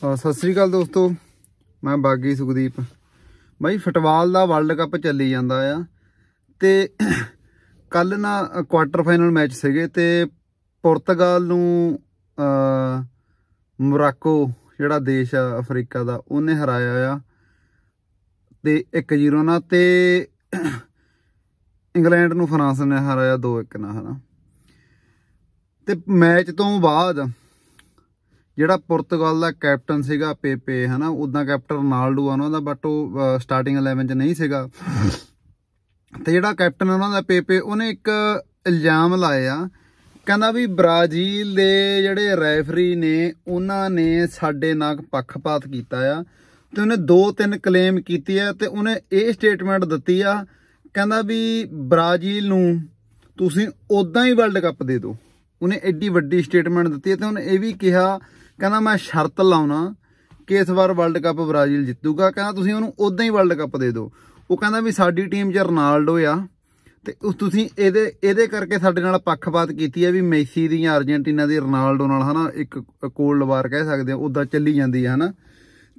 ਸਤਿ ਸ੍ਰੀ ਅਕਾਲ ਦੋਸਤੋ ਮੈਂ ਬਾਗੀ ਸੁਖਦੀਪ ਬਾਈ ਫੁੱਟਬਾਲ ਦਾ ਵਰਲਡ ਕੱਪ ਚੱਲੀ ਜਾਂਦਾ ਆ ਤੇ ਕੱਲ ਨਾ ਕੁਆਟਰ ਫਾਈਨਲ ਮੈਚ ਸੀਗੇ ਤੇ ਪੁਰਤਗਾਲ ਨੂੰ ਮੋਰਾਕੋ ਜਿਹੜਾ ਦੇਸ਼ ਆ ਅਫਰੀਕਾ ਦਾ ਉਹਨੇ ਹਰਾਇਆ ਆ ਤੇ 1-0 ਨਾਲ ਤੇ ਇੰਗਲੈਂਡ ਨੂੰ ਫਰਾਂਸ ਨੇ ਹਰਾਇਆ 2-1 ਨਾਲ ਹਨਾ ਤੇ ਮੈਚ ਤੋਂ ਬਾਅਦ ਜਿਹੜਾ ਪੁਰਤਗਾਲ ਦਾ ਕੈਪਟਨ ਸੀਗਾ ਪੇਪੇ ਹਨਾ ਉਦਾਂ ਕੈਪਟਨ ਰੋਨਾਲਡੋ ਆ ਉਹਨਾਂ ਦਾ ਬਟ ਉਹ ਸਟਾਰਟਿੰਗ 11 ਚ ਨਹੀਂ ਸੀਗਾ ਤੇ ਜਿਹੜਾ ਕੈਪਟਨ ਉਹਨਾਂ ਦਾ ਪੇਪੇ ਉਹਨੇ ਇੱਕ ਇਲਜ਼ਾਮ ਲਾਇਆ ਕਹਿੰਦਾ ਵੀ ਬ੍ਰਾਜ਼ੀਲ ਦੇ ਜਿਹੜੇ ਰੈਫਰੀ ਨੇ ਉਹਨਾਂ ਨੇ ਸਾਡੇ ਨਾਲ ਪੱਖਪਾਤ ਕੀਤਾ ਆ ਤੇ ਉਹਨੇ ਦੋ ਤਿੰਨ ਕਲੇਮ ਕੀਤੀ ਆ ਤੇ ਉਹਨੇ ਇਹ ਸਟੇਟਮੈਂਟ ਦਿੱਤੀ ਆ ਕਹਿੰਦਾ ਵੀ ਬ੍ਰਾਜ਼ੀਲ ਨੂੰ ਤੁਸੀਂ ਉਦਾਂ ਹੀ ਵਰਲਡ ਕੱਪ ਦੇ ਦਿਓ ਉਹਨੇ ਐਡੀ ਵੱਡੀ ਸਟੇਟਮੈਂਟ ਦਿੱਤੀ ਤੇ ਉਹਨੇ ਇਹ ਵੀ ਕਿਹਾ ਕਹਿੰਦਾ ਮੈਂ ਸ਼ਰਤ ਲਾਉਣਾ ਕਿ ਇਸ ਵਾਰ ਵਰਲਡ ਕੱਪ ਬ੍ਰਾਜ਼ੀਲ ਜਿੱਤੂਗਾ ਕਹਿੰਦਾ ਤੁਸੀਂ ਉਹਨੂੰ ਉਦਾਂ ਹੀ ਵਰਲਡ ਕੱਪ ਦੇ ਦਿਓ ਉਹ ਕਹਿੰਦਾ ਵੀ ਸਾਡੀ ਟੀਮ 'ਚ ਰੋਨਾਲਡੋ ਆ ਤੇ ਉਸ ਤੁਸੀਂ ਇਹਦੇ ਇਹਦੇ ਕਰਕੇ ਸਾਡੇ ਨਾਲ ਪੱਖਪਾਤ ਕੀਤੀ ਹੈ ਵੀ ਮੈਸੀ ਦੀ ਜਾਂ ਅਰਜੈਂਟੀਨਾ ਦੀ ਰੋਨਾਲਡੋ ਨਾਲ ਹਨਾ ਇੱਕ ਕੋਲਡ ਵਾਰ ਕਹਿ ਸਕਦੇ ਆ ਉਦਾਂ ਚੱਲੀ ਜਾਂਦੀ ਹੈ ਹਨਾ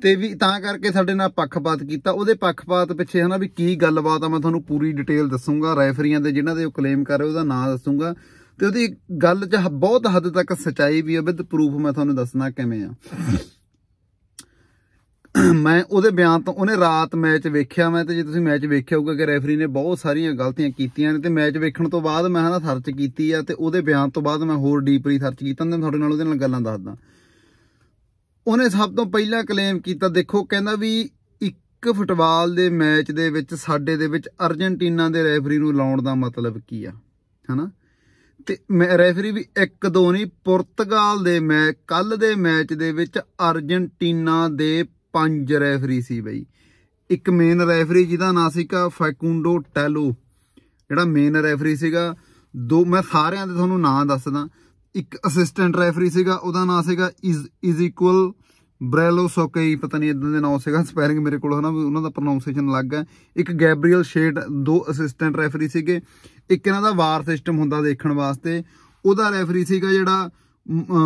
ਤੇ ਵੀ ਤਾਂ ਕਰਕੇ ਸਾਡੇ ਨਾਲ ਪੱਖਪਾਤ ਕੀਤਾ ਉਹਦੇ ਪੱਖਪਾਤ ਪਿੱਛੇ ਹਨਾ ਵੀ ਕੀ ਗੱਲਬਾਤ ਆ ਮੈਂ ਤੁਹਾਨੂੰ ਪੂਰੀ ਡਿਟੇਲ ਦੱਸੂਗਾ ਰੈਫਰੀਆਂ ਦੇ ਜਿਨ੍ਹਾਂ ਦੇ ਉਹ ਕਲੇਮ ਕਰ ਰਹੇ ਉਹਦਾ ਨਾਮ ਦੱਸੂਗਾ ਤੇ ਉਹਦੀ ਗੱਲ 'ਚ ਬਹੁਤ ਹੱਦ ਤੱਕ ਸਚਾਈ ਵੀ ਹੈ ਵਿਦ ਪ੍ਰੂਫ ਮੈਂ ਤੁਹਾਨੂੰ ਦੱਸਣਾ ਕਿਵੇਂ ਆ ਮੈਂ ਉਹਦੇ ਬਿਆਨ ਤੋਂ ਉਹਨੇ ਰਾਤ ਮੈਚ ਵੇਖਿਆ ਮੈਂ ਤੇ ਜੇ ਤੁਸੀਂ ਮੈਚ ਵੇਖਿਆ ਹੋਊਗਾ ਕਿ ਰੈਫਰੀ ਨੇ ਬਹੁਤ ਸਾਰੀਆਂ ਗਲਤੀਆਂ ਕੀਤੀਆਂ ਨੇ ਤੇ ਮੈਚ ਵੇਖਣ ਤੋਂ ਬਾਅਦ ਮੈਂ ਹਨਾ ਸਰਚ ਕੀਤੀ ਆ ਤੇ ਉਹਦੇ ਬਿਆਨ ਤੋਂ ਬਾਅਦ ਮੈਂ ਹੋਰ ਡੀਪਲੀ ਸਰਚ ਕੀਤਾ ਤੇ ਤੁਹਾਡੇ ਨਾਲ ਉਹਦੇ ਨਾਲ ਗੱਲਾਂ ਦੱਸਦਾ ਉਹਨੇ ਸਭ ਤੋਂ ਪਹਿਲਾਂ ਕਲੇਮ ਕੀਤਾ ਦੇਖੋ ਕਹਿੰਦਾ ਵੀ ਇੱਕ ਫੁੱਟਬਾਲ ਦੇ ਮੈਚ ਦੇ ਵਿੱਚ ਸਾਡੇ ਦੇ ਵਿੱਚ ਅਰਜنٹੀਨਾ ਦੇ ਰੈਫਰੀ ਨੂੰ ਲਾਉਣ ਦਾ ਮਤਲਬ ਕੀ ਆ ਹਨਾ ਤੇ ਰੈਫਰੀ ਵੀ ਇੱਕ ਦੋ ਨਹੀਂ ਪੁਰਤਗਾਲ ਦੇ ਮੈਂ ਕੱਲ ਦੇ ਮੈਚ ਦੇ ਵਿੱਚ ਅਰਜਨਟੀਨਾ ਦੇ ਪੰਜ ਰੈਫਰੀ ਸੀ ਬਈ ਇੱਕ ਮੇਨ ਰੈਫਰੀ ਜਿਹਦਾ ਨਾਂ ਸੀਗਾ ਫੈਕੁੰਡੋ ਟੈਲੋ ਜਿਹੜਾ ਮੇਨ ਰੈਫਰੀ ਸੀਗਾ ਦੋ ਮੈਂ ਸਾਰਿਆਂ ਦੇ ਤੁਹਾਨੂੰ ਨਾਂ ਦੱਸਦਾ ਇੱਕ ਅਸਿਸਟੈਂਟ ਰੈਫਰੀ ਸੀਗਾ ਉਹਦਾ ਨਾਂ ਸੀਗਾ ਇਜ਼ ਇਜ਼ ਇਕੁਅਲ ਬ੍ਰੈਲੋ ਸੋਕੇ ਪਤਾ ਨਹੀਂ ਇਦਾਂ ਦੇ ਨਾਮ ਸੀਗਾ ਸਪੈਰਿੰਗ ਮੇਰੇ ਕੋਲ ਹਨਾ ਉਹਨਾਂ ਦਾ ਪ੍ਰੋਨਾਂਸੀਏਸ਼ਨ ਅਲੱਗ ਹੈ ਇੱਕ ਗੈਬਰੀਅਲ ਸ਼ੇਟ ਦੋ ਅਸਿਸਟੈਂਟ ਰੈਫਰੀ ਸੀਗੇ ਇੱਕ ਇਹਨਾਂ ਦਾ ਵਾਰ ਸਿਸਟਮ ਹੁੰਦਾ ਦੇਖਣ ਵਾਸਤੇ ਉਹਦਾ ਰੈਫਰੀ ਸੀਗਾ ਜਿਹੜਾ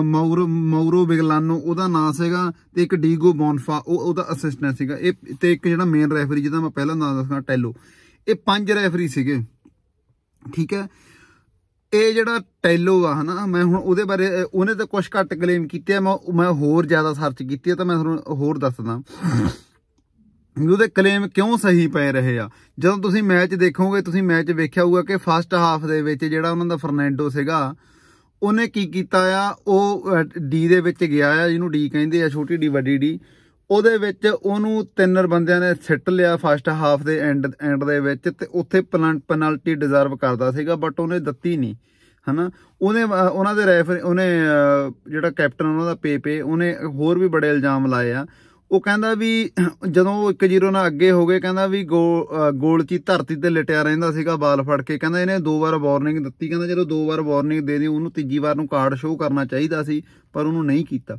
ਮੌਰੋ ਮੌਰੋ ਬਿਗਲਾਨੋ ਉਹਦਾ ਨਾਮ ਸੀਗਾ ਤੇ ਇੱਕ ਡੀਗੋ ਬੌਨਫਾ ਉਹ ਉਹਦਾ ਅਸਿਸਟੈਂਟ ਸੀਗਾ ਇਹ ਤੇ ਇੱਕ ਜਿਹੜਾ ਮੇਨ ਰੈਫਰੀ ਜਿਹਦਾ ਮੈਂ ਪਹਿਲਾਂ ਨਾਮ ਦੱਸਣਾ ਟੈਲੋ ਇਹ ਪੰਜ ਰੈਫਰੀ ਸੀਗੇ ਠੀਕ ਹੈ ਇਹ ਜਿਹੜਾ ਟੈਲੋ ਆ ਹਨਾ ਮੈਂ ਹੁਣ ਉਹਦੇ ਬਾਰੇ ਉਹਨੇ ਤਾਂ ਕੁਝ ਘੱਟ ਕਲੇਮ ਕੀਤੇ ਆ ਮੈਂ ਮੈਂ ਹੋਰ ਜ਼ਿਆਦਾ ਸਰਚ ਕੀਤੀ ਆ ਤਾਂ ਮੈਂ ਤੁਹਾਨੂੰ ਹੋਰ ਦੱਸਦਾ ਉਹਦੇ ਕਲੇਮ ਕਿਉਂ ਸਹੀ ਪਏ ਰਹੇ ਆ ਜਦੋਂ ਤੁਸੀਂ ਮੈਚ ਦੇਖੋਗੇ ਤੁਸੀਂ ਮੈਚ ਵੇਖਿਆ ਹੋਊਗਾ ਕਿ ਫਸਟ ਹਾਫ ਦੇ ਵਿੱਚ ਜਿਹੜਾ ਉਹਨਾਂ ਦਾ ਫਰਨੈਂਡੋ ਸੀਗਾ ਉਹਨੇ ਕੀ ਕੀਤਾ ਆ ਉਹ ਡੀ ਦੇ ਵਿੱਚ ਗਿਆ ਆ ਜਿਹਨੂੰ ਡੀ ਕਹਿੰਦੇ ਆ ਛੋਟੀ ਡੀ ਵੱਡੀ ਡੀ ਉਹਦੇ ਵਿੱਚ ਉਹਨੂੰ ਤਿੰਨ ਬੰਦਿਆਂ ਨੇ ਸਿੱਟ ਲਿਆ ਫਸਟ ਹਾਫ ਦੇ ਐਂਡ ਐਂਡ ਦੇ ਵਿੱਚ ਤੇ ਉੱਥੇ ਪੈਨਲਟੀ ਡਿਜ਼ਰਵ ਕਰਦਾ ਸੀਗਾ ਬਟ ਉਹਨੇ ਦਿੱਤੀ ਨਹੀਂ ਹਨਾ ਉਹਨੇ ਉਹਨਾਂ ਦੇ ਰੈਫਰ ਉਹਨੇ ਜਿਹੜਾ ਕੈਪਟਨ ਉਹਨਾਂ ਦਾ ਪੇਪੇ ਉਹਨੇ ਹੋਰ ਵੀ ਬੜੇ ਇਲਜ਼ਾਮ ਲਾਏ ਆ ਉਹ ਕਹਿੰਦਾ ਵੀ ਜਦੋਂ ਉਹ 1-0 ਨਾਲ ਅੱਗੇ ਹੋ ਗਏ ਕਹਿੰਦਾ ਵੀ ਗੋਲ ਚੀ ਧਰਤੀ ਤੇ ਲਟਿਆ ਰਹਿੰਦਾ ਸੀਗਾ ਬਾਲ ਫੜ ਕੇ ਕਹਿੰਦਾ ਇਹਨੇ ਦੋ ਵਾਰ ਵਾਰਨਿੰਗ ਦਿੱਤੀ ਕਹਿੰਦਾ ਜਦੋਂ ਦੋ ਵਾਰ ਵਾਰਨਿੰਗ ਦੇ ਦੀ ਉਹਨੂੰ ਤੀਜੀ ਵਾਰ ਨੂੰ ਕਾਰਡ ਸ਼ੋਅ ਕਰਨਾ ਚਾਹੀਦਾ ਸੀ ਪਰ ਉਹਨੂੰ ਨਹੀਂ ਕੀਤਾ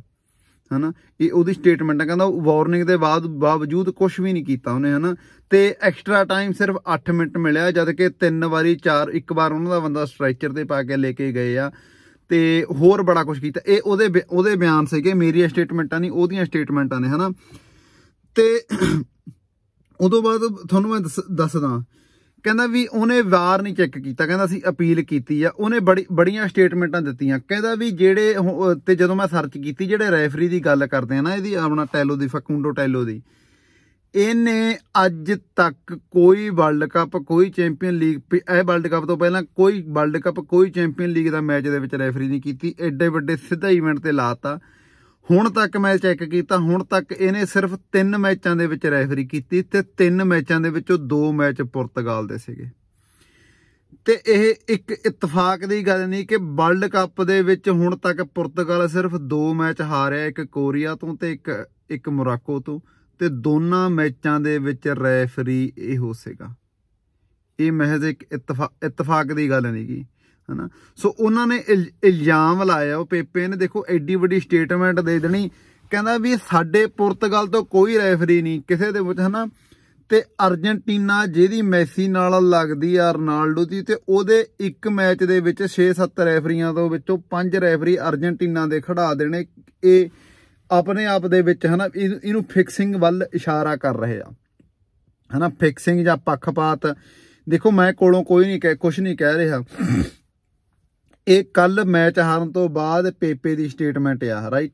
ਹਨਾ ਇਹ ਉਹਦੀ ਸਟੇਟਮੈਂਟ ਹੈ ਕਹਿੰਦਾ ਵਾਰਨਿੰਗ ਦੇ ਬਾਅਦ ਬਾਵਜੂਦ ਕੁਝ ਵੀ ਨਹੀਂ ਕੀਤਾ ਉਹਨੇ ਹਨਾ ਤੇ ਐਕਸਟਰਾ ਟਾਈਮ ਸਿਰਫ 8 ਮਿੰਟ ਮਿਲਿਆ ਜਦ ਕਿ ਤਿੰਨ ਵਾਰੀ ਚਾਰ ਇੱਕ ਵਾਰ ਉਹਨਾਂ ਦਾ ਬੰਦਾ ਸਟ੍ਰੈਚਰ ਤੇ ਪਾ ਕੇ ਲੈ ਕੇ ਗਏ ਆ ਤੇ ਹੋਰ ਬੜਾ ਕੁਝ ਕੀਤਾ ਇਹ ਉਹਦੇ ਉਹਦੇ ਬਿਆਨ ਸੀਗੇ ਮੇਰੀਆਂ ਸਟੇਟਮੈਂਟਾਂ ਨਹੀਂ ਉਹਦੀਆਂ ਸਟੇਟਮੈਂਟਾਂ ਨੇ ਹਨਾ ਤੇ ਉਦੋਂ ਬਾਅਦ ਤੁਹਾਨੂੰ ਮੈਂ ਦੱਸਦਾ ਕਹਿੰਦਾ ਵੀ ਉਹਨੇ ਵਾਰ ਨਹੀਂ ਚੈੱਕ ਕੀਤਾ ਕਹਿੰਦਾ ਸੀ ਅਪੀਲ ਕੀਤੀ ਆ ਉਹਨੇ ਬੜੀ ਬੜੀਆਂ ਸਟੇਟਮੈਂਟਾਂ ਦਿੱਤੀਆਂ ਕਹਿੰਦਾ ਵੀ ਜਿਹੜੇ ਤੇ ਜਦੋਂ ਮੈਂ ਸਰਚ ਕੀਤੀ ਜਿਹੜੇ ਰੈਫਰੀ ਦੀ ਗੱਲ ਕਰਦੇ ਆ ਨਾ ਇਹਦੀ ਆਪਣਾ ਟੈਲੋ ਦੀ ਫਕੁੰਡੋ ਟੈਲੋ ਦੀ ਇਹਨੇ ਅੱਜ ਤੱਕ ਕੋਈ ਵਰਲਡ ਕੱਪ ਕੋਈ ਚੈਂਪੀਅਨ ਲੀਗ ਇਹ ਵਰਲਡ ਕੱਪ ਤੋਂ ਪਹਿਲਾਂ ਕੋਈ ਵਰਲਡ ਕੱਪ ਕੋਈ ਚੈਂਪੀਅਨ ਲੀਗ ਦਾ ਮੈਚ ਦੇ ਵਿੱਚ ਰੈਫਰੀ ਨਹੀਂ ਕੀਤੀ ਐਡੇ ਵੱਡੇ ਸਿੱਧਾ ਇਵੈਂਟ ਤੇ ਲਾਤਾ ਹੁਣ ਤੱਕ ਮੈਂ ਚੈੱਕ ਕੀਤਾ ਹੁਣ ਤੱਕ ਇਹਨੇ ਸਿਰਫ 3 ਮੈਚਾਂ ਦੇ ਵਿੱਚ ਰੈਫਰੀ ਕੀਤੀ ਤੇ 3 ਮੈਚਾਂ ਦੇ ਵਿੱਚੋਂ 2 ਮੈਚ ਪੁਰਤਗਾਲ ਦੇ ਸੀਗੇ ਤੇ ਇਹ ਇੱਕ ਇਤਫਾਕ ਦੀ ਗੱਲ ਨਹੀਂ ਕਿ ਵਰਲਡ ਕੱਪ ਦੇ ਵਿੱਚ ਹੁਣ ਤੱਕ ਪੁਰਤਗਾਲ ਸਿਰਫ 2 ਮੈਚ ਹਾਰਿਆ ਇੱਕ ਕੋਰੀਆ ਤੋਂ ਤੇ ਇੱਕ ਇੱਕ ਮੋਰਾਕੋ ਤੋਂ ਤੇ ਦੋਨਾਂ ਮੈਚਾਂ ਦੇ ਵਿੱਚ ਰੈਫਰੀ ਇਹੋ ਸੀਗਾ ਇਹ ਮਹਿਜ਼ ਇੱਕ ਇਤਫਾਕ ਦੀ ਗੱਲ ਨਹੀਂਗੀ ਹਨਾ ਸੋ ਉਹਨਾਂ ਨੇ ਇਲਜ਼ਾਮ ਲਾਇਆ ਉਹ ਪੇਪੇ ਨੇ ਦੇਖੋ ਐਡੀ ਵੱਡੀ ਸਟੇਟਮੈਂਟ ਦੇ ਦੇਣੀ ਕਹਿੰਦਾ ਵੀ ਸਾਡੇ ਪੁਰਤਗਾਲ ਤੋਂ ਕੋਈ ਰੈਫਰੀ ਨਹੀਂ ਕਿਸੇ ਦੇ ਵਿੱਚ ਹਨਾ ਤੇ ਅਰਜنٹੀਨਾ ਜਿਹਦੀ ਮੈਸੀ ਨਾਲ ਲੱਗਦੀ ਆ ਰੋਨਾਲਡੋ ਦੀ ਤੇ ਉਹਦੇ ਇੱਕ ਮੈਚ ਦੇ ਵਿੱਚ 6-7 ਰੈਫਰੀਆਂ ਤੋਂ ਵਿੱਚੋਂ ਪੰਜ ਰੈਫਰੀ ਅਰਜنٹੀਨਾ ਦੇ ਖੜਾ ਦੇਣੇ ਇਹ ਆਪਣੇ ਆਪ ਦੇ ਵਿੱਚ ਹਨਾ ਇਹਨੂੰ ਫਿਕਸਿੰਗ ਵੱਲ ਇਸ਼ਾਰਾ ਕਰ ਰਹੇ ਆ ਹਨਾ ਫਿਕਸਿੰਗ ਜਾਂ ਪੱਖਪਾਤ ਦੇਖੋ ਮੈਂ ਕੋਲੋਂ ਕੋਈ ਨਹੀਂ ਕਹਿ ਕੁਝ ਨਹੀਂ ਕਹਿ ਰਿਹਾ ਇਹ ਕੱਲ ਮੈਚ ਹਾਰਨ ਤੋਂ ਬਾਅਦ ਪੇਪੇ ਦੀ ਸਟੇਟਮੈਂਟ ਆ ਰਾਈਟ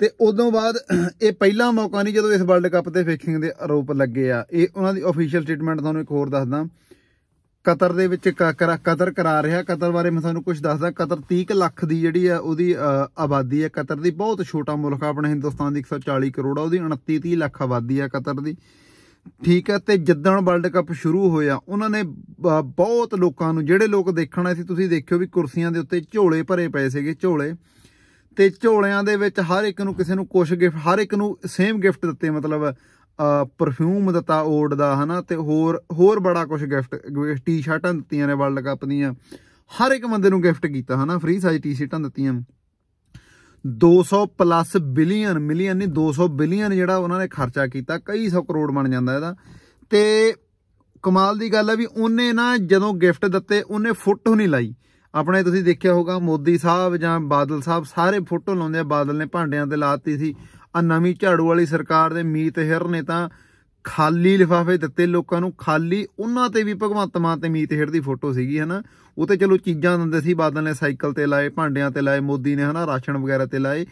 ਤੇ ਉਦੋਂ ਬਾਅਦ ਇਹ ਪਹਿਲਾ ਮੌਕਾ ਨਹੀਂ ਜਦੋਂ ਇਸ ਵਰਲਡ ਕੱਪ ਤੇ ਫਿਕਸਿੰਗ ਦੇ ਆਰੋਪ ਲੱਗੇ ਆ ਇਹ ਉਹਨਾਂ ਦੀ ਅਫੀਸ਼ੀਅਲ ਸਟੇਟਮੈਂਟ ਤੁਹਾਨੂੰ ਇੱਕ ਹੋਰ ਦੱਸਦਾ ਕਤਰ ਦੇ ਵਿੱਚ ਕਤਰ ਕਰਾ ਰਿਹਾ ਕਤਰ ਬਾਰੇ ਮੈਂ ਤੁਹਾਨੂੰ ਕੁਝ ਦੱਸਦਾ ਕਤਰ 30 ਲੱਖ ਦੀ ਜਿਹੜੀ ਆ ਉਹਦੀ ਆਬਾਦੀ ਆ ਕਤਰ ਦੀ ਬਹੁਤ ਛੋਟਾ ਮੁਲਕ ਆ ਆਪਣੇ ਹਿੰਦੁਸਤਾਨ ਦੀ 140 ਕਰੋੜ ਆ ਉਹਦੀ 29 30 ਲੱਖ ਆਬਾਦੀ ਆ ਕਤਰ ਦੀ ਠੀਕ ਹੈ ਤੇ ਜਦੋਂ ਵਰਲਡ ਕੱਪ ਸ਼ੁਰੂ ਹੋਇਆ ਉਹਨਾਂ ਨੇ ਬਹੁਤ ਲੋਕਾਂ ਨੂੰ ਜਿਹੜੇ ਲੋਕ ਦੇਖਣਾ ਸੀ ਤੁਸੀਂ ਦੇਖਿਓ ਵੀ ਕੁਰਸੀਆਂ ਦੇ ਉੱਤੇ ਝੋਲੇ ਭਰੇ ਪਏ ਸੀਗੇ ਝੋਲੇ ਤੇ ਝੋਲਿਆਂ ਦੇ ਵਿੱਚ ਹਰ ਇੱਕ ਨੂੰ ਕਿਸੇ ਨੂੰ ਕੁਝ ਗਿਫਟ ਹਰ ਇੱਕ ਨੂੰ ਸੇਮ ਗਿਫਟ ਦਿੱਤੇ ਮਤਲਬ ਪਰਫਿਊਮ ਦਿੱਤਾ ਓਡ ਦਾ ਹਨਾ ਤੇ ਹੋਰ ਹੋਰ ਬੜਾ ਕੁਝ ਗਿਫਟ ਟੀ-ਸ਼ਰਟਾਂ ਦਿੱਤੀਆਂ ਨੇ ਵਰਲਡ ਕੱਪ ਦੀਆਂ ਹਰ ਇੱਕ ਬੰਦੇ ਨੂੰ ਗਿਫਟ ਕੀਤਾ ਹਨਾ ਫ੍ਰੀ ਸਾਈਜ਼ ਟੀ-ਸ਼ਰਟਾਂ ਦਿੱਤੀਆਂ 200 ਪਲੱਸ ਬਿਲੀਅਨ ਮਿਲੀਅਨ ਨਹੀਂ 200 ਬਿਲੀਅਨ ਜਿਹੜਾ ਉਹਨਾਂ ਨੇ ਖਰਚਾ ਕੀਤਾ ਕਈ ਸੌ ਕਰੋੜ ਬਣ ਜਾਂਦਾ ਇਹਦਾ ਤੇ ਕਮਾਲ ਦੀ ਗੱਲ ਹੈ ਵੀ ਉਹਨੇ ਨਾ ਜਦੋਂ ਗਿਫਟ ਦਿੱਤੇ ਉਹਨੇ ਫੋਟੋ ਨਹੀਂ ਲਾਈ ਆਪਣੇ ਤੁਸੀਂ ਦੇਖਿਆ ਹੋਗਾ ਮੋਦੀ ਸਾਹਿਬ ਜਾਂ ਬਾਦਲ ਸਾਹਿਬ ਸਾਰੇ ਫੋਟੋ ਲਾਉਂਦੇ ਆ ਬਾਦਲ ਨੇ ਭਾਂਡਿਆਂ ਤੇ ਲਾਤੀ ਸੀ ਆ ਨਵੀਂ ਝਾੜੂ ਵਾਲੀ ਸਰਕਾਰ ਦੇ ਮੀਤ ਹਿਰ ਨੇ ਤਾਂ ਖਾਲੀ ਲਿਫਾਫੇ ਦਿੱਤੇ ਲੋਕਾਂ ਨੂੰ ਖਾਲੀ ਉਹਨਾਂ ਤੇ ਵੀ ਭਗਵੰਤ ਮਾਨ ਤੇ ਮੀਤ ਹੇੜ ਦੀ ਫੋਟੋ ਸੀਗੀ ਹਨਾ ਉਹ ਤੇ ਚਲੋ ਚੀਜ਼ਾਂ ਦਿੰਦੇ ਸੀ ਬਾਦਲ ਨੇ ਸਾਈਕਲ ਤੇ ਲਾਏ ਭਾਂਡਿਆਂ ਤੇ ਲਾਏ ਮੋਦੀ ਨੇ ਹਨਾ ਰਾਸ਼ਨ ਵਗੈਰਾ ਤੇ ਲਾਏ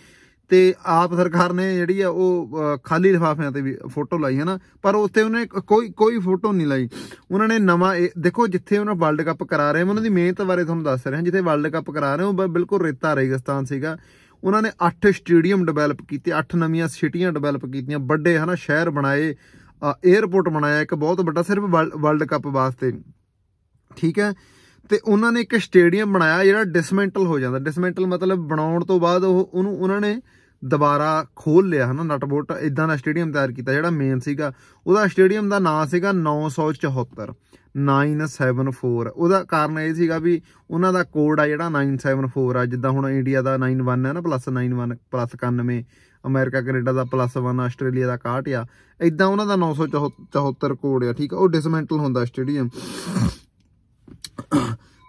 ਤੇ ਆਪ ਸਰਕਾਰ ਨੇ ਜਿਹੜੀ ਆ ਉਹ ਖਾਲੀ ਲਿਫਾਫਿਆਂ ਤੇ ਵੀ ਫੋਟੋ ਲਾਈ ਹਨਾ ਪਰ ਉੱਥੇ ਉਹਨੇ ਕੋਈ ਕੋਈ ਫੋਟੋ ਨਹੀਂ ਲਾਈ ਉਹਨਾਂ ਨੇ ਨਵਾਂ ਦੇਖੋ ਜਿੱਥੇ ਉਹਨਾਂ ਵਰਲਡ ਕੱਪ ਕਰਾ ਰਹੇ ਉਹਨਾਂ ਦੀ ਮਿਹਨਤ ਬਾਰੇ ਤੁਹਾਨੂੰ ਦੱਸ ਰਿਹਾ ਜਿੱਥੇ ਵਰਲਡ ਕੱਪ ਕਰਾ ਰਹੇ ਉਹ ਬਿਲਕੁਲ ਰੇਤਾ ਰੇਗਿਸਤਾਨ ਸੀਗਾ ਉਹਨਾਂ ਨੇ 8 ਸਟੇਡੀਅਮ ਡਿਵੈਲਪ ਕੀਤੇ 8 ਨਵੀਆਂ ਸਿਟੀਆਂ ਡਿਵੈਲਪ ਕੀਤੀਆਂ ਵੱਡੇ ਹਨਾ ਸ਼ਹਿਰ ਬਣਾਏ 에어ਪੋਰਟ ਬਣਾਇਆ ਇੱਕ ਬਹੁਤ ਵੱਡਾ ਸਿਰਫ ਵਰਲਡ ਕੱਪ ਵਾਸਤੇ ਠੀਕ ਹੈ ਤੇ ਉਹਨਾਂ ਨੇ ਇੱਕ ਸਟੇਡੀਅਮ ਬਣਾਇਆ ਜਿਹੜਾ ਡਿਸਮੈਂਟਲ ਹੋ ਜਾਂਦਾ ਡਿਸਮੈਂਟਲ ਮਤਲਬ ਬਣਾਉਣ ਤੋਂ ਬਾਅਦ ਉਹ ਉਹਨੂੰ ਉਹਨਾਂ ਨੇ ਦੁਬਾਰਾ ਖੋਲ ਲਿਆ ਹਨਾ ਨਟਬੋਟ ਇਦਾਂ ਦਾ ਸਟੇਡੀਅਮ ਤਿਆਰ ਕੀਤਾ ਜਿਹੜਾ ਮੇਨ ਸੀਗਾ ਉਹਦਾ ਸਟੇਡੀਅਮ ਦਾ ਨਾਮ ਸੀਗਾ 974 974 ਉਹਦਾ ਕਾਰਨ ਇਹ ਸੀਗਾ ਵੀ ਉਹਨਾਂ ਦਾ ਕੋਡ ਆ ਜਿਹੜਾ 974 ਆ ਜਿੱਦਾਂ ਹੁਣ ਇੰਡੀਆ ਦਾ 91 ਹੈ ਨਾ ਪਲੱਸ 91 ਪਲੱਸ 99 ਅਮਰੀਕਾ ਕੈਨੇਡਾ ਦਾ ਪਲੱਸ 1 ਆਸਟ੍ਰੇਲੀਆ ਦਾ 61 ਆ ਇਦਾਂ ਉਹਨਾਂ ਦਾ 974 ਕੋਡ ਆ ਠੀਕ ਆ ਉਹ ਡਿਸਮੈਂਟਲ ਹੁੰਦਾ ਸਟੇਡੀਅਮ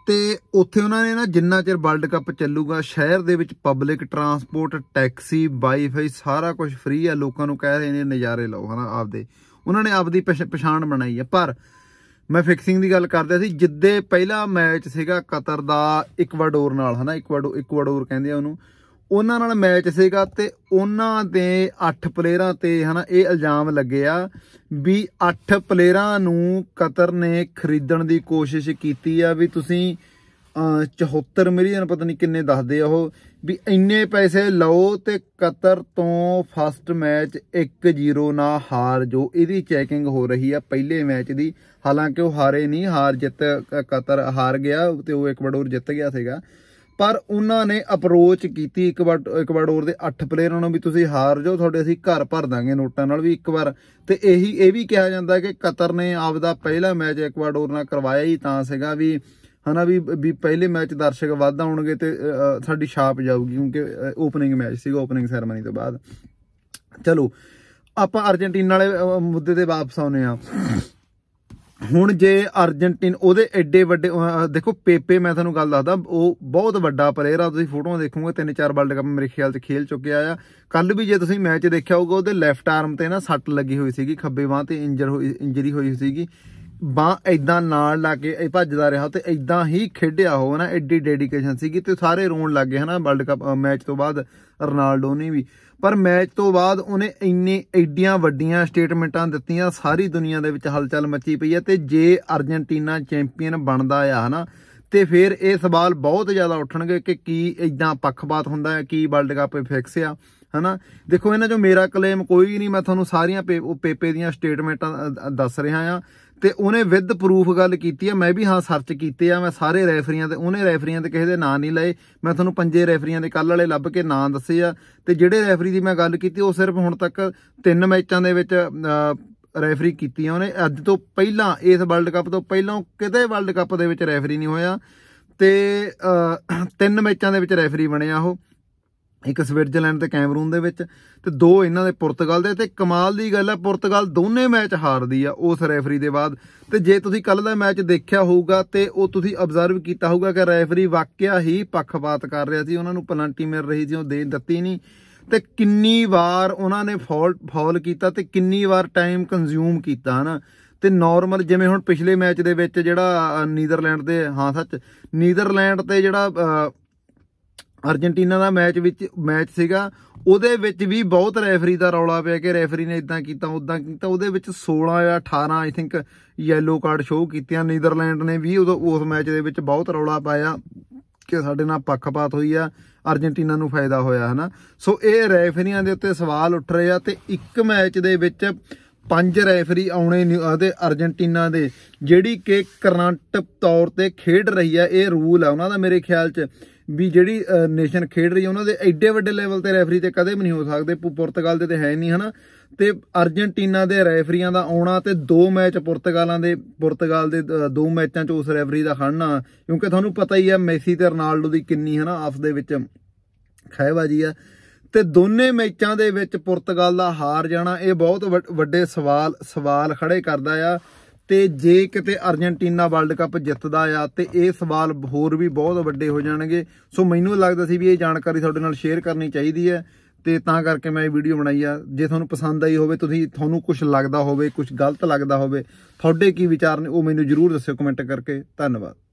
ਤੇ ਉੱਥੇ ਉਹਨਾਂ ਨੇ ਨਾ ਜਿੰਨਾ ਚਿਰ ਵਰਲਡ ਕੱਪ ਚੱਲੂਗਾ ਸ਼ਹਿਰ ਦੇ ਵਿੱਚ ਪਬਲਿਕ ਟਰਾਂਸਪੋਰਟ ਟੈਕਸੀ ਵਾਈਫਾਈ ਸਾਰਾ ਕੁਝ ਫ੍ਰੀ ਆ ਲੋਕਾਂ ਨੂੰ ਕਹਿ ਰਹੇ ਨੇ ਨਜ਼ਾਰੇ ਲਓ ਹਨਾ ਆਪਦੇ ਉਹਨਾਂ ਨੇ ਆਪਦੀ ਪਛਾਣ ਬਣਾਈ ਆ ਪਰ ਮੈਂ ਫਿਕਸਿੰਗ ਦੀ ਗੱਲ ਕਰਦਾ ਸੀ ਜਿੱਦੇ ਪਹਿਲਾ ਮੈਚ ਸੀਗਾ ਕਤਰ ਦਾ ਇਕਵਾਡੋਰ ਨਾਲ ਹਨਾ ਇਕਵਾਡੋ ਇਕਵਾਡੋਰ ਕਹਿੰਦੇ ਆ ਉਹਨੂੰ ਉਹਨਾਂ ਨਾਲ ਮੈਚ ਸੀਗਾ ਤੇ ਉਹਨਾਂ ਦੇ 8 ਪਲੇਅਰਾਂ ਤੇ ਹਨਾ ਇਹ ਇਲਜ਼ਾਮ ਲੱਗਿਆ ਵੀ 8 ਪਲੇਅਰਾਂ ਨੂੰ ਕਤਰ ਨੇ ਖਰੀਦਣ ਦੀ ਕੋਸ਼ਿਸ਼ ਕੀਤੀ ਆ ਵੀ ਤੁਸੀਂ 74 ਮਿਲੀਅਨ ਪਤਾ ਨਹੀਂ ਕਿੰਨੇ ਦੱਸਦੇ ਆ ਉਹ ਵੀ ਇੰਨੇ ਪੈਸੇ ਲਓ ਤੇ ਕਤਰ ਤੋਂ ਫਸਟ ਮੈਚ 1-0 ਨਾਲ ਹਾਰ ਜੋ ਇਹਦੀ ਚੈਕਿੰਗ ਹੋ ਰਹੀ ਆ ਪਹਿਲੇ ਮੈਚ ਦੀ ਹਾਲਾਂਕਿ ਉਹ ਹਾਰੇ ਨਹੀਂ ਹਾਰ ਜਿੱਤ ਕਤਰ ਹਾਰ ਗਿਆ ਤੇ ਉਹ ਇਕਵਾਡੋਰ ਜਿੱਤ ਗਿਆ ਸੀਗਾ ਪਰ ਉਹਨਾਂ ਨੇ ਅਪਰੋਚ ਕੀਤੀ ਇਕਵਾਡੋਰ ਦੇ 8 ਪਲੇਅਰਾਂ ਨੂੰ ਵੀ ਤੁਸੀਂ ਹਾਰ ਜਾਓ ਤੁਹਾਡੇ ਅਸੀਂ ਘਰ ਭਰ ਦਾਂਗੇ ਨੋਟਾਂ ਨਾਲ ਵੀ ਇੱਕ ਵਾਰ ਤੇ ਇਹੀ ਇਹ ਵੀ ਕਿਹਾ ਜਾਂਦਾ ਕਿ ਕਤਰ ਨੇ ਆਪਦਾ ਪਹਿਲਾ ਮੈਚ ਇਕਵਾਡੋਰ ਨਾਲ ਕਰਵਾਇਆ ਹੀ ਤਾਂ ਸੀਗਾ ਵੀ ਹਨਾ ਵੀ ਵੀ ਪਹਿਲੇ ਮੈਚ ਦਰਸ਼ਕ ਵੱਧ ਆਉਣਗੇ ਤੇ ਸਾਡੀ ਛਾਪ ਜਾਊਗੀ ਕਿਉਂਕਿ ਓਪਨਿੰਗ ਮੈਚ ਸੀਗਾ ਓਪਨਿੰਗ ਸੈਰਮਨੀ ਤੋਂ ਬਾਅਦ ਚਲੋ ਆਪਾਂ ਅਰਜنٹੀਨਾ ਵਾਲੇ ਮੁੱਦੇ ਤੇ ਵਾਪਸ ਆਉਨੇ ਆ ਹੁਣ ਜੇ ਅਰਜਨਟੀਨ ਉਹਦੇ ਐਡੇ ਵੱਡੇ ਦੇਖੋ ਪੇਪੇ ਮੈਂ ਤੁਹਾਨੂੰ ਗੱਲ ਦੱਸਦਾ ਉਹ ਬਹੁਤ ਵੱਡਾ ਪਲੇਅਰ ਆ ਤੁਸੀਂ ਫੋਟੋਆਂ ਦੇਖੋਗੇ ਤਿੰਨ ਚਾਰ ਵਰਲਡ ਕੱਪ ਮੇਰੇ ਖਿਆਲ 'ਚ ਖੇਲ ਚੁੱਕਿਆ ਆ ਕੱਲ ਵੀ ਜੇ ਤੁਸੀਂ ਮੈਚ ਦੇਖਿਆ ਹੋਊਗਾ ਉਹਦੇ ਲੈਫਟ ਆਰਮ ਤੇ ਨਾ ਸੱਟ ਲੱਗੀ ਹੋਈ ਸੀਗੀ ਖੱਬੇ ਬਾਹ ਤੇ ਇੰਜਰ ਹੋਈ ਇੰਜਰੀ ਹੋਈ ਸੀਗੀ ਬਾ ਐਦਾਂ ਨਾਲ ਲਾ ਕੇ ਇਹ ਭੱਜਦਾ ਰਿਹਾ ਤੇ ਐਦਾਂ ਹੀ ਖੇਡਿਆ ਹੋ ਨਾ ਐਡੀ ਡੈਡੀਕੇਸ਼ਨ ਸੀਗੀ ਤੇ ਸਾਰੇ ਰੋਣ ਲੱਗ ਗਏ ਹਨਾ ਵਰਲਡ ਕੱਪ ਮੈਚ ਤੋਂ ਬਾਅਦ ਰੋਨਾਲਡੋ ਨੇ ਵੀ ਪਰ ਮੈਚ ਤੋਂ ਬਾਅਦ ਉਹਨੇ ਇੰਨੇ ਐਡੀਆਂ ਵੱਡੀਆਂ ਸਟੇਟਮੈਂਟਾਂ ਦਿੱਤੀਆਂ ਸਾਰੀ ਦੁਨੀਆ ਦੇ ਵਿੱਚ ਹਲਚਲ ਮੱਚੀ ਪਈ ਹੈ ਤੇ ਜੇ ਅਰਜਨਟੀਨਾ ਚੈਂਪੀਅਨ ਬਣਦਾ ਆ ਹਨਾ ਤੇ ਫਿਰ ਇਹ ਸਵਾਲ ਬਹੁਤ ਜ਼ਿਆਦਾ ਉੱਠਣਗੇ ਕਿ ਕੀ ਇਦਾਂ ਪੱਖਪਾਤ ਹੁੰਦਾ ਹੈ ਕੀ ਵਰਲਡ ਕੱਪ ਫਿਕਸ ਆ ਹਨਾ ਦੇਖੋ ਇਹਨਾਂ ਜੋ ਮੇਰਾ ਕਲੇਮ ਕੋਈ ਨਹੀਂ ਮੈਂ ਤੁਹਾਨੂੰ ਸਾਰੀਆਂ ਪੇਪੇ ਦੀਆਂ ਸਟੇਟਮੈਂਟਾਂ ਦੱਸ ਰਿਹਾ ਆ ਤੇ ਉਹਨੇ ਵਿਦ ਪ੍ਰੂਫ ਗੱਲ ਕੀਤੀ ਆ ਮੈਂ ਵੀ ਹਾਂ ਸਰਚ ਕੀਤੇ ਆ ਮੈਂ ਸਾਰੇ ਰੈਫਰੀਆਂ ਤੇ ਉਹਨੇ ਰੈਫਰੀਆਂ ਤੇ ਕਿਸੇ ਦੇ ਨਾਂ ਨਹੀਂ ਲਏ ਮੈਂ ਤੁਹਾਨੂੰ ਪੰਜੇ ਰੈਫਰੀਆਂ ਦੇ ਕੱਲ ਵਾਲੇ ਲੱਭ ਕੇ ਨਾਂ ਦੱਸੇ ਆ ਤੇ ਜਿਹੜੇ ਰੈਫਰੀ ਦੀ ਮੈਂ ਗੱਲ ਕੀਤੀ ਉਹ ਸਿਰਫ ਹੁਣ ਤੱਕ ਤਿੰਨ ਮੈਚਾਂ ਦੇ ਵਿੱਚ ਰੈਫਰੀ ਕੀਤੀ ਆ ਉਹਨੇ ਅੱਜ ਤੋਂ ਪਹਿਲਾਂ ਇਸ ਵਰਲਡ ਕੱਪ ਤੋਂ ਪਹਿਲਾਂ ਕਿਤੇ ਵਰਲਡ ਕੱਪ ਦੇ ਵਿੱਚ ਰੈਫਰੀ ਨਹੀਂ ਹੋਇਆ ਤੇ ਤਿੰਨ ਮੈਚਾਂ ਦੇ ਵਿੱਚ ਰੈਫਰੀ ਬਣਿਆ ਉਹ ਇੱਕ ਸਵਿਟਜ਼ਰਲੈਂਡ ਤੇ ਕੈਮਰੂਨ ਦੇ ਵਿੱਚ ਤੇ ਦੋ ਇਹਨਾਂ ਦੇ ਪੁਰਤਗਾਲ ਦੇ ਤੇ ਕਮਾਲ ਦੀ ਗੱਲ ਹੈ ਪੁਰਤਗਾਲ ਦੋਨੇ ਮੈਚ ਹਾਰਦੀ ਆ ਉਸ ਰੈਫਰੀ ਦੇ ਬਾਅਦ ਤੇ ਜੇ ਤੁਸੀਂ ਕੱਲ ਦਾ ਮੈਚ ਦੇਖਿਆ ਹੋਊਗਾ ਤੇ ਉਹ ਤੁਸੀਂ ਅਬਜ਼ਰਵ ਕੀਤਾ ਹੋਊਗਾ ਕਿ ਰੈਫਰੀ ਵਾਕਿਆ ਹੀ ਪੱਖਪਾਤ ਕਰ ਰਿਹਾ ਸੀ ਉਹਨਾਂ ਨੂੰ ਪਲੰਟੀ ਮਿਲ ਰਹੀ ਸੀ ਉਹ ਦੇ ਦਿੱਤੀ ਨਹੀਂ ਤੇ ਕਿੰਨੀ ਵਾਰ ਉਹਨਾਂ ਨੇ ਫੌਲ ਫੌਲ ਕੀਤਾ ਤੇ ਕਿੰਨੀ ਵਾਰ ਟਾਈਮ ਕੰਜ਼ਿਊਮ ਕੀਤਾ ਹਨਾ ਤੇ ਨਾਰਮਲ ਜਿਵੇਂ ਹੁਣ ਪਿਛਲੇ ਮੈਚ ਦੇ ਵਿੱਚ ਜਿਹੜਾ ਨੀਦਰਲੈਂਡ ਦੇ ਹਾਂ ਸੱਚ ਨੀਦਰਲੈਂਡ ਤੇ ਜਿਹੜਾ ਅਰਜنਟੀਨਾ ਦਾ ਮੈਚ ਵਿੱਚ ਮੈਚ ਸੀਗਾ ਉਹਦੇ ਵਿੱਚ ਵੀ ਬਹੁਤ ਰੈਫਰੀ ਦਾ ਰੌਲਾ ਪਿਆ ਕਿ ਰੈਫਰੀ ਨੇ ਇਦਾਂ ਕੀਤਾ ਉਦਾਂ ਕੀਤਾ ਉਹਦੇ ਵਿੱਚ 16 ਜਾਂ 18 I think yellow card show ਕੀਤੀਆਂ ਨੀਦਰਲੈਂਡ ਨੇ ਵੀ ਉਦੋਂ ਉਸ ਮੈਚ ਦੇ ਵਿੱਚ ਬਹੁਤ ਰੌਲਾ ਪਾਇਆ ਕਿ ਸਾਡੇ ਨਾਲ ਪੱਖਪਾਤ ਹੋਈ ਆ ਅਰਜنਟੀਨਾ ਨੂੰ ਫਾਇਦਾ ਹੋਇਆ ਹਨਾ ਸੋ ਇਹ ਰੈਫਰੀਆਂ ਦੇ ਉੱਤੇ ਸਵਾਲ ਉੱਠ ਰਹੇ ਆ ਤੇ ਇੱਕ ਮੈਚ ਦੇ ਵਿੱਚ ਪੰਜ ਰੈਫਰੀ ਆਉਣੇ ਤੇ ਅਰਜنਟੀਨਾ ਦੇ ਜਿਹੜੀ ਕਿ ਕਰੰਟ ਤੌਰ ਤੇ ਖੇਡ ਰਹੀ ਆ ਇਹ ਰੂਲ ਆ ਉਹਨਾਂ ਦਾ ਮੇਰੇ ਖਿਆਲ 'ਚ ਵੀ ਜਿਹੜੀ ਨੇਸ਼ਨ ਖੇਡ ਰਹੀ ਹੈ ਉਹਨਾਂ ਦੇ ਐਡੇ ਵੱਡੇ ਲੈਵਲ ਤੇ ਰੈਫਰੀ ਤੇ ਕਦੇ ਵੀ ਨਹੀਂ ਹੋ ਸਕਦੇ ਪੁਰਤਗਾਲ ਦੇ ਤੇ ਹੈ ਨਹੀਂ ਹਨਾ ਤੇ ਅਰਜنਟੀਨਾ ਦੇ ਰੈਫਰੀਆਂ ਦਾ ਆਉਣਾ ਤੇ ਦੋ ਮੈਚ ਪੁਰਤਗਾਲਾਂ ਦੇ ਪੁਰਤਗਾਲ ਦੇ ਦੋ ਮੈਚਾਂ 'ਚ ਉਸ ਰੈਫਰੀ ਦਾ ਖੜਨਾ ਕਿਉਂਕਿ ਤੁਹਾਨੂੰ ਪਤਾ ਹੀ ਹੈ ਮੈਸੀ ਤੇ ਰੋਨਾਲਡੋ ਦੀ ਕਿੰਨੀ ਹਨਾ ਆਫ ਦੇ ਵਿੱਚ ਖੈਬਾਜੀ ਆ ਤੇ ਦੋਨੇ ਮੈਚਾਂ ਦੇ ਵਿੱਚ ਪੁਰਤਗਾਲ ਦਾ ਹਾਰ ਜਾਣਾ ਇਹ ਬਹੁਤ ਵੱਡੇ ਸਵਾਲ ਸਵਾਲ ਖੜੇ ਕਰਦਾ ਆ ਤੇ ਜੇ ਕਿਤੇ ਅਰਜਨਟੀਨਾ ਵਰਲਡ ਕੱਪ ਜਿੱਤਦਾ ਆ ਤੇ ਇਹ ਸਵਾਲ ਹੋਰ ਵੀ ਬਹੁਤ ਵੱਡੇ ਹੋ ਜਾਣਗੇ ਸੋ ਮੈਨੂੰ ਲੱਗਦਾ ਸੀ ਵੀ ਇਹ ਜਾਣਕਾਰੀ ਤੁਹਾਡੇ ਨਾਲ ਸ਼ੇਅਰ ਕਰਨੀ ਚਾਹੀਦੀ ਹੈ ਤੇ ਤਾਂ ਕਰਕੇ ਮੈਂ ਇਹ ਵੀਡੀਓ ਬਣਾਈ ਆ ਜੇ ਤੁਹਾਨੂੰ ਪਸੰਦ ਆਈ ਹੋਵੇ ਤੁਸੀਂ ਤੁਹਾਨੂੰ ਕੁਝ ਲੱਗਦਾ ਹੋਵੇ ਕੁਝ ਗਲਤ ਲੱਗਦਾ ਹੋਵੇ ਤੁਹਾਡੇ ਕੀ ਵਿਚਾਰ ਨੇ ਉਹ ਮੈਨੂੰ ਜਰੂਰ ਦੱਸਿਓ ਕਮੈਂਟ ਕਰਕੇ ਧੰਨਵਾਦ